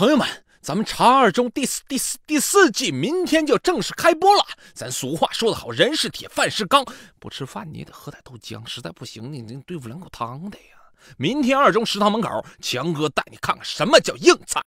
朋友们，咱们茶二中第四第四第四季明天就正式开播了。咱俗话说得好，人是铁，饭是钢，不吃饭你也得喝点豆浆，实在不行你得对付两口汤的呀。明天二中食堂门口，强哥带你看看什么叫硬菜。